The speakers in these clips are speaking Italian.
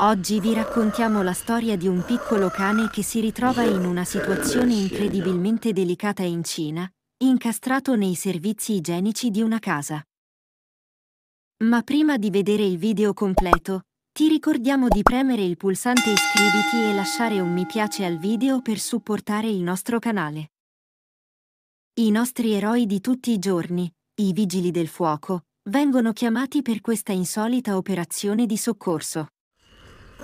Oggi vi raccontiamo la storia di un piccolo cane che si ritrova in una situazione incredibilmente delicata in Cina, incastrato nei servizi igienici di una casa. Ma prima di vedere il video completo, ti ricordiamo di premere il pulsante iscriviti e lasciare un mi piace al video per supportare il nostro canale. I nostri eroi di tutti i giorni, i vigili del fuoco, vengono chiamati per questa insolita operazione di soccorso.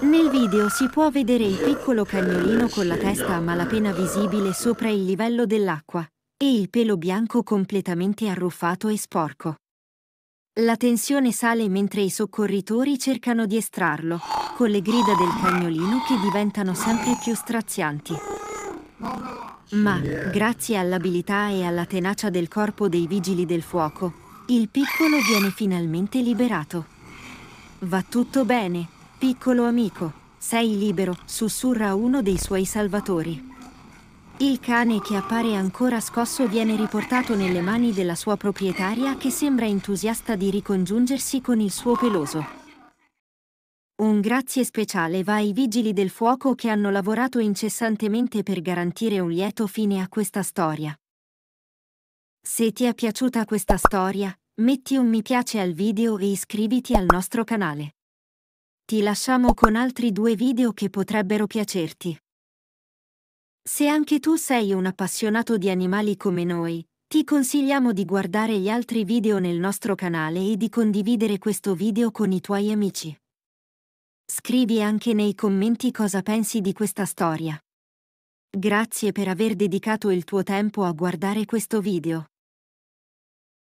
Nel video si può vedere il piccolo cagnolino con la testa a malapena visibile sopra il livello dell'acqua e il pelo bianco completamente arruffato e sporco. La tensione sale mentre i soccorritori cercano di estrarlo, con le grida del cagnolino che diventano sempre più strazianti. Ma, grazie all'abilità e alla tenacia del corpo dei vigili del fuoco, il piccolo viene finalmente liberato. Va tutto bene, Piccolo amico, sei libero, sussurra uno dei suoi salvatori. Il cane che appare ancora scosso viene riportato nelle mani della sua proprietaria che sembra entusiasta di ricongiungersi con il suo peloso. Un grazie speciale va ai vigili del fuoco che hanno lavorato incessantemente per garantire un lieto fine a questa storia. Se ti è piaciuta questa storia, metti un mi piace al video e iscriviti al nostro canale. Ti lasciamo con altri due video che potrebbero piacerti. Se anche tu sei un appassionato di animali come noi, ti consigliamo di guardare gli altri video nel nostro canale e di condividere questo video con i tuoi amici. Scrivi anche nei commenti cosa pensi di questa storia. Grazie per aver dedicato il tuo tempo a guardare questo video.